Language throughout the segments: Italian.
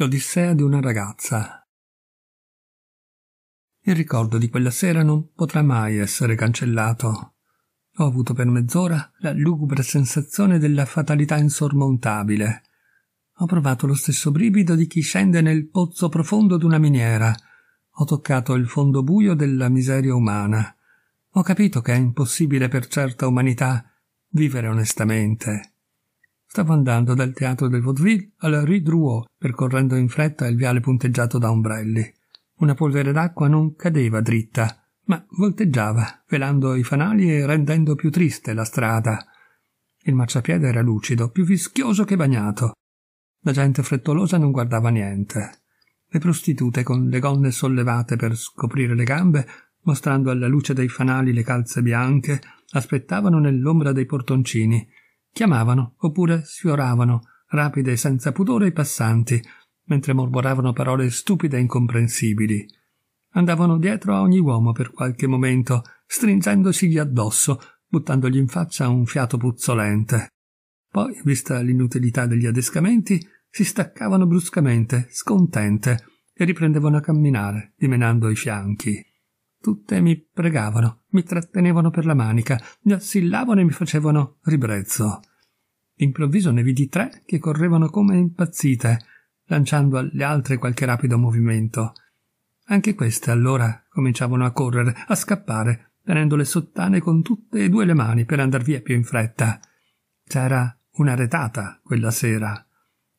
L'Odissea di una ragazza. Il ricordo di quella sera non potrà mai essere cancellato. Ho avuto per mezz'ora la lugubre sensazione della fatalità insormontabile. Ho provato lo stesso brivido di chi scende nel pozzo profondo d'una miniera. Ho toccato il fondo buio della miseria umana. Ho capito che è impossibile per certa umanità vivere onestamente. Stavo andando dal teatro del Vaudeville alla Rue Drouot, percorrendo in fretta il viale punteggiato da ombrelli. Una polvere d'acqua non cadeva dritta, ma volteggiava, velando i fanali e rendendo più triste la strada. Il marciapiede era lucido, più vischioso che bagnato. La gente frettolosa non guardava niente. Le prostitute, con le gonne sollevate per scoprire le gambe, mostrando alla luce dei fanali le calze bianche, aspettavano nell'ombra dei portoncini, Chiamavano oppure sfioravano, rapide e senza pudore, i passanti, mentre mormoravano parole stupide e incomprensibili. Andavano dietro a ogni uomo per qualche momento, stringendosigli addosso, buttandogli in faccia un fiato puzzolente. Poi, vista l'inutilità degli adescamenti, si staccavano bruscamente, scontente, e riprendevano a camminare, dimenando i fianchi. Tutte mi pregavano, mi trattenevano per la manica, mi assillavano e mi facevano ribrezzo. D'improvviso ne vidi tre che correvano come impazzite, lanciando alle altre qualche rapido movimento. Anche queste allora cominciavano a correre, a scappare, tenendo le sottane con tutte e due le mani per andar via più in fretta. C'era una retata quella sera.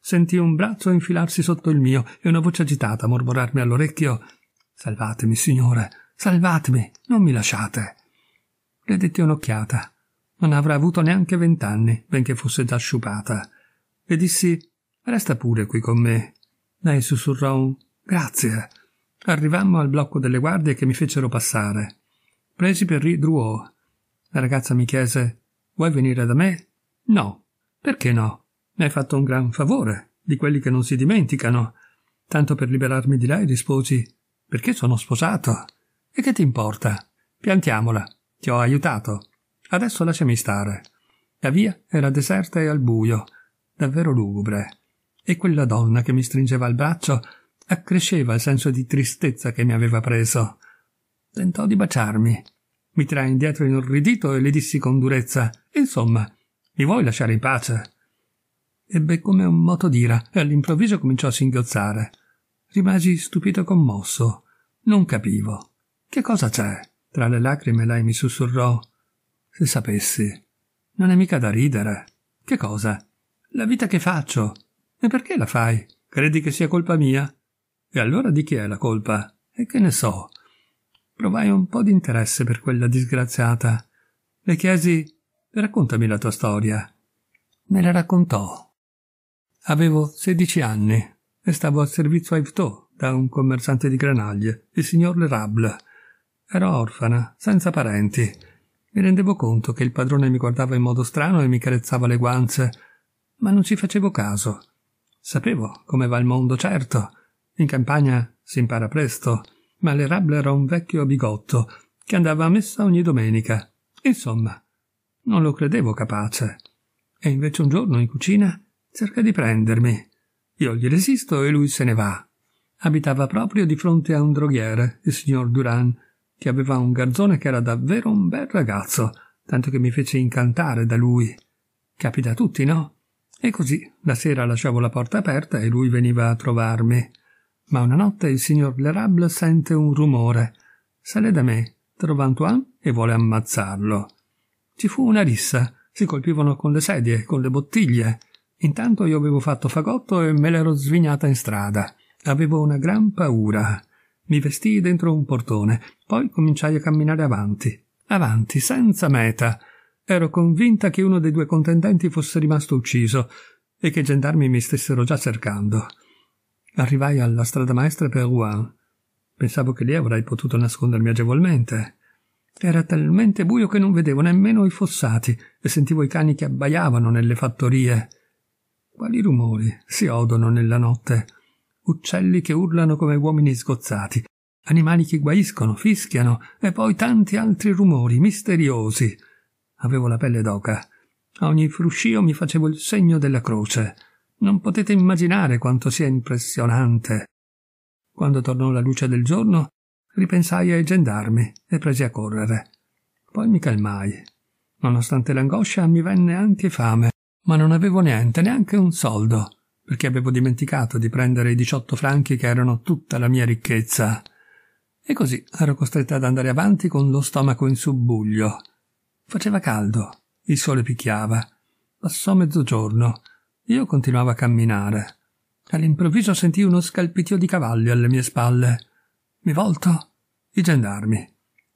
Sentì un braccio infilarsi sotto il mio e una voce agitata mormorarmi all'orecchio Salvatemi, signore, Salvatemi, non mi lasciate. Le detti un'occhiata. Non avrà avuto neanche vent'anni, benché fosse già sciupata. Le dissi, resta pure qui con me. Lei sussurrò un grazie. Arrivammo al blocco delle guardie che mi fecero passare. Presi per ridruo. La ragazza mi chiese, vuoi venire da me? No. Perché no? Mi hai fatto un gran favore, di quelli che non si dimenticano. Tanto per liberarmi di lei risposi, perché sono sposato. E che ti importa? Piantiamola. Ti ho aiutato. Adesso lasciami stare. La via era deserta e al buio, davvero lugubre, e quella donna che mi stringeva il braccio accresceva il senso di tristezza che mi aveva preso. Tentò di baciarmi. Mi trae indietro inorridito e le dissi con durezza: Insomma, mi vuoi lasciare in pace? Ebbe come un moto d'ira e all'improvviso cominciò a singhiozzare. Rimasi stupito e commosso. Non capivo. Che cosa c'è? Tra le lacrime lei mi sussurrò. Se sapessi. Non è mica da ridere. Che cosa? La vita che faccio. E perché la fai? Credi che sia colpa mia? E allora di chi è la colpa? E che ne so? Provai un po' di interesse per quella disgraziata. Le chiesi raccontami la tua storia. Me la raccontò. Avevo sedici anni e stavo al servizio a Yvetot da un commerciante di granaglie, il signor Rable. Ero orfana, senza parenti. Mi rendevo conto che il padrone mi guardava in modo strano e mi carezzava le guance, ma non ci facevo caso. Sapevo come va il mondo, certo. In campagna si impara presto, ma le Rabble era un vecchio bigotto che andava a messa ogni domenica. Insomma, non lo credevo capace. E invece un giorno in cucina cerca di prendermi. Io gli resisto e lui se ne va. Abitava proprio di fronte a un droghiere, il signor Duran, che aveva un garzone che era davvero un bel ragazzo, tanto che mi fece incantare da lui. Capita a tutti, no? E così la sera lasciavo la porta aperta e lui veniva a trovarmi. Ma una notte il signor Lerable sente un rumore. Sale da me, trova Antoine e vuole ammazzarlo. Ci fu una rissa, si colpivano con le sedie, con le bottiglie. Intanto io avevo fatto fagotto e me l'ero svignata in strada. Avevo una gran paura. Mi vestii dentro un portone, poi cominciai a camminare avanti, avanti, senza meta. Ero convinta che uno dei due contendenti fosse rimasto ucciso e che i gendarmi mi stessero già cercando. Arrivai alla strada maestra per Rouen. Pensavo che lì avrei potuto nascondermi agevolmente. Era talmente buio che non vedevo nemmeno i fossati e sentivo i cani che abbaiavano nelle fattorie. Quali rumori si odono nella notte? uccelli che urlano come uomini sgozzati, animali che guaiscono, fischiano e poi tanti altri rumori misteriosi. Avevo la pelle d'oca. A ogni fruscio mi facevo il segno della croce. Non potete immaginare quanto sia impressionante. Quando tornò la luce del giorno, ripensai ai gendarmi e presi a correre. Poi mi calmai. Nonostante l'angoscia mi venne anche fame, ma non avevo niente, neanche un soldo perché avevo dimenticato di prendere i 18 franchi che erano tutta la mia ricchezza. E così ero costretta ad andare avanti con lo stomaco in subbuglio. Faceva caldo, il sole picchiava. Passò mezzogiorno. Io continuavo a camminare. All'improvviso sentii uno scalpitio di cavalli alle mie spalle. Mi volto. I gendarmi.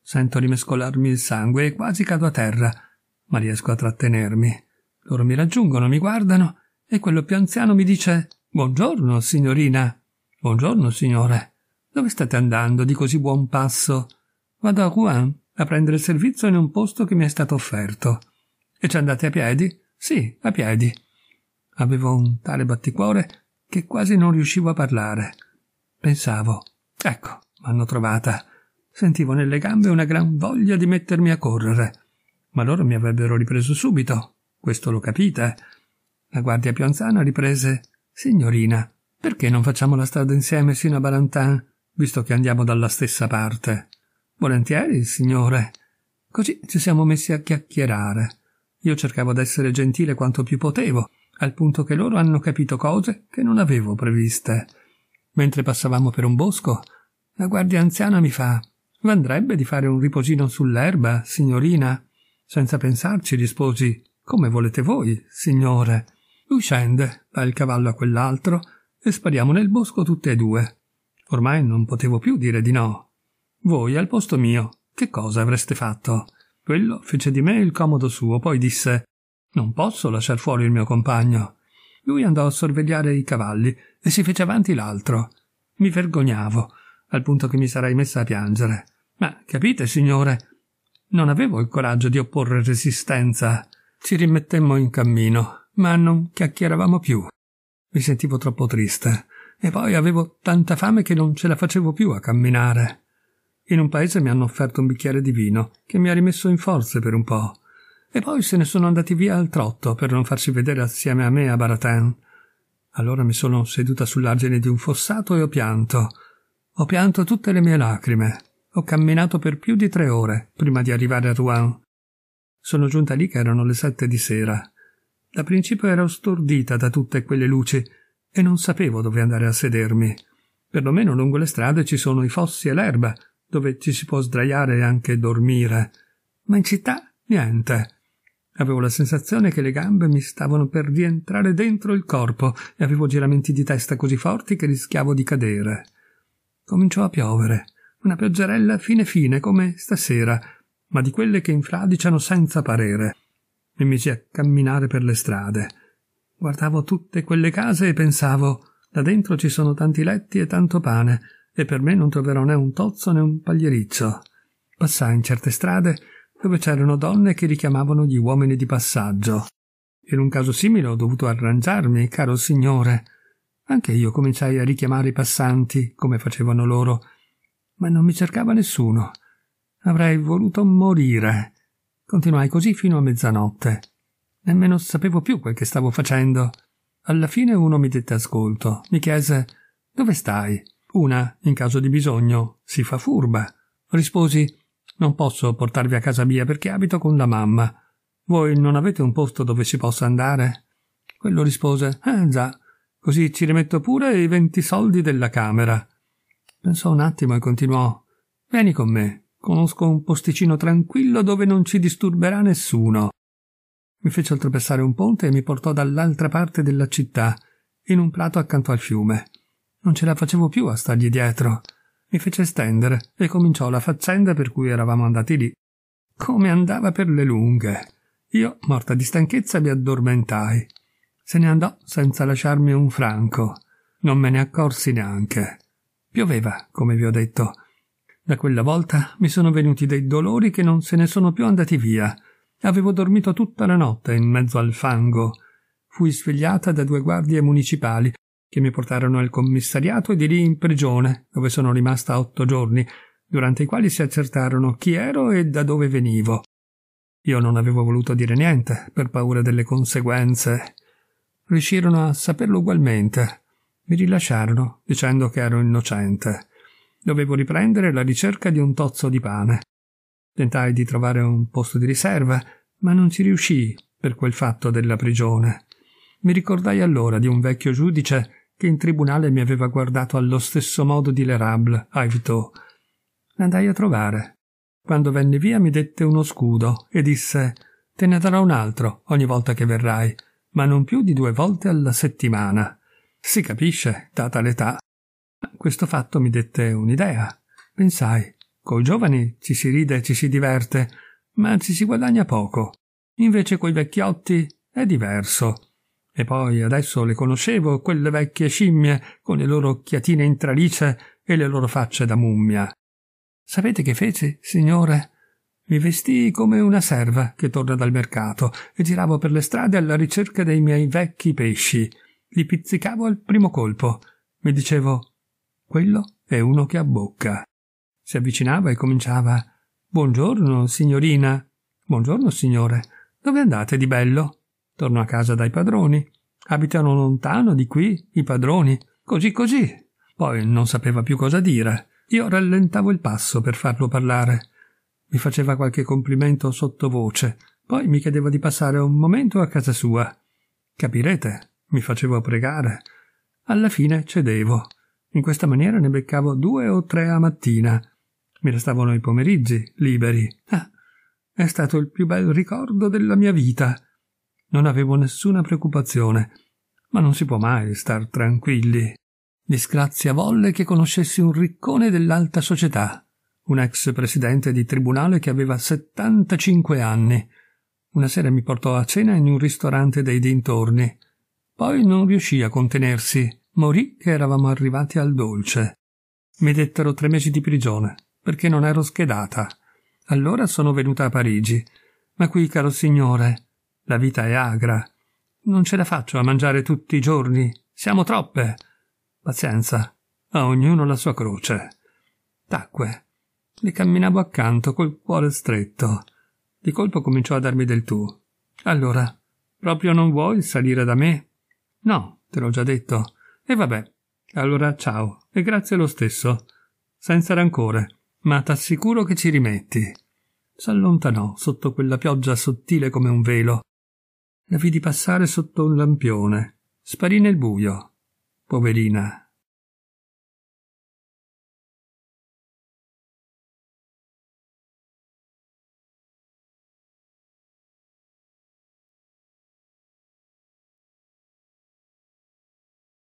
Sento rimescolarmi il sangue e quasi cado a terra, ma riesco a trattenermi. Loro mi raggiungono, mi guardano e quello più anziano mi dice Buongiorno, signorina. Buongiorno, signore. Dove state andando di così buon passo? Vado a Rouen a prendere servizio in un posto che mi è stato offerto. E ci andate a piedi? Sì, a piedi. Avevo un tale batticuore che quasi non riuscivo a parlare. Pensavo, ecco, m'hanno trovata. Sentivo nelle gambe una gran voglia di mettermi a correre. Ma loro mi avrebbero ripreso subito. Questo lo capite. La guardia più anziana riprese Signorina, perché non facciamo la strada insieme sino a Barantin, visto che andiamo dalla stessa parte? Volentieri, signore. Così ci siamo messi a chiacchierare. Io cercavo d'essere gentile quanto più potevo, al punto che loro hanno capito cose che non avevo previste. Mentre passavamo per un bosco, la guardia anziana mi fa Vandrebbe di fare un riposino sull'erba, signorina? Senza pensarci risposi Come volete voi, signore? Lui scende, dà il cavallo a quell'altro e spariamo nel bosco tutte e due. Ormai non potevo più dire di no. Voi al posto mio, che cosa avreste fatto? Quello fece di me il comodo suo, poi disse Non posso lasciar fuori il mio compagno. Lui andò a sorvegliare i cavalli e si fece avanti l'altro. Mi vergognavo, al punto che mi sarei messa a piangere. Ma capite, signore, non avevo il coraggio di opporre resistenza. Ci rimettemmo in cammino ma non chiacchieravamo più. Mi sentivo troppo triste e poi avevo tanta fame che non ce la facevo più a camminare. In un paese mi hanno offerto un bicchiere di vino che mi ha rimesso in forze per un po', e poi se ne sono andati via al trotto per non farsi vedere assieme a me a Baratin. Allora mi sono seduta sull'argine di un fossato e ho pianto. Ho pianto tutte le mie lacrime. Ho camminato per più di tre ore prima di arrivare a Rouen. Sono giunta lì che erano le sette di sera da principio ero stordita da tutte quelle luci e non sapevo dove andare a sedermi. Perlomeno lungo le strade ci sono i fossi e l'erba, dove ci si può sdraiare e anche dormire. Ma in città niente. Avevo la sensazione che le gambe mi stavano per rientrare dentro il corpo e avevo giramenti di testa così forti che rischiavo di cadere. Cominciò a piovere, una pioggerella fine fine come stasera, ma di quelle che infradiciano senza parere. Mi misi a camminare per le strade. Guardavo tutte quelle case e pensavo là dentro ci sono tanti letti e tanto pane, e per me non troverò né un tozzo né un pagliericcio. Passai in certe strade dove c'erano donne che richiamavano gli uomini di passaggio. In un caso simile ho dovuto arrangiarmi, caro signore. Anche io cominciai a richiamare i passanti, come facevano loro, ma non mi cercava nessuno. Avrei voluto morire. Continuai così fino a mezzanotte. Nemmeno sapevo più quel che stavo facendo. Alla fine uno mi dette ascolto. Mi chiese Dove stai? Una, in caso di bisogno, si fa furba. Risposi Non posso portarvi a casa mia perché abito con la mamma. Voi non avete un posto dove si possa andare? Quello rispose Eh già, così ci rimetto pure i venti soldi della camera. Pensò un attimo e continuò Vieni con me, Conosco un posticino tranquillo dove non ci disturberà nessuno. Mi fece oltrepassare un ponte e mi portò dall'altra parte della città, in un prato accanto al fiume. Non ce la facevo più a stargli dietro. Mi fece stendere e cominciò la faccenda per cui eravamo andati lì. Come andava per le lunghe. Io, morta di stanchezza, mi addormentai. Se ne andò senza lasciarmi un franco. Non me ne accorsi neanche. Pioveva, come vi ho detto, da quella volta mi sono venuti dei dolori che non se ne sono più andati via. Avevo dormito tutta la notte in mezzo al fango. Fui svegliata da due guardie municipali che mi portarono al commissariato e di lì in prigione, dove sono rimasta otto giorni, durante i quali si accertarono chi ero e da dove venivo. Io non avevo voluto dire niente, per paura delle conseguenze. Riuscirono a saperlo ugualmente. Mi rilasciarono, dicendo che ero innocente. Dovevo riprendere la ricerca di un tozzo di pane. Tentai di trovare un posto di riserva, ma non ci riuscii per quel fatto della prigione. Mi ricordai allora di un vecchio giudice che in tribunale mi aveva guardato allo stesso modo di Lerable, a Vito. L'andai a trovare. Quando venne via mi dette uno scudo e disse Te ne darò un altro ogni volta che verrai, ma non più di due volte alla settimana. Si capisce, data l'età, questo fatto mi dette un'idea. Pensai, coi giovani ci si ride e ci si diverte, ma ci si guadagna poco. Invece coi vecchiotti è diverso. E poi adesso le conoscevo, quelle vecchie scimmie, con le loro occhiatine in tralice e le loro facce da mummia. Sapete che feci, signore? Mi vestii come una serva che torna dal mercato e giravo per le strade alla ricerca dei miei vecchi pesci. Li pizzicavo al primo colpo. Mi dicevo quello è uno che abbocca. Si avvicinava e cominciava Buongiorno, signorina. Buongiorno, signore. Dove andate di bello? Torno a casa dai padroni. Abitano lontano di qui i padroni. Così così. Poi non sapeva più cosa dire. Io rallentavo il passo per farlo parlare. Mi faceva qualche complimento sottovoce, poi mi chiedeva di passare un momento a casa sua. Capirete? Mi facevo pregare. Alla fine cedevo. In questa maniera ne beccavo due o tre a mattina. Mi restavano i pomeriggi liberi. Ah, è stato il più bel ricordo della mia vita. Non avevo nessuna preoccupazione, ma non si può mai star tranquilli. Disgrazia volle che conoscessi un riccone dell'alta società, un ex presidente di tribunale che aveva 75 anni. Una sera mi portò a cena in un ristorante dei dintorni. Poi non riuscì a contenersi Morì che eravamo arrivati al dolce. Mi dettero tre mesi di prigione, perché non ero schedata. Allora sono venuta a Parigi. Ma qui, caro signore, la vita è agra. Non ce la faccio a mangiare tutti i giorni. Siamo troppe. Pazienza. A ognuno la sua croce. Tacque. Le camminavo accanto col cuore stretto. Di colpo cominciò a darmi del tu. Allora, proprio non vuoi salire da me? No, te l'ho già detto. E vabbè, allora ciao e grazie lo stesso. Senza rancore, ma t'assicuro che ci rimetti. S'allontanò sotto quella pioggia sottile come un velo. La vidi passare sotto un lampione. Sparì nel buio. Poverina,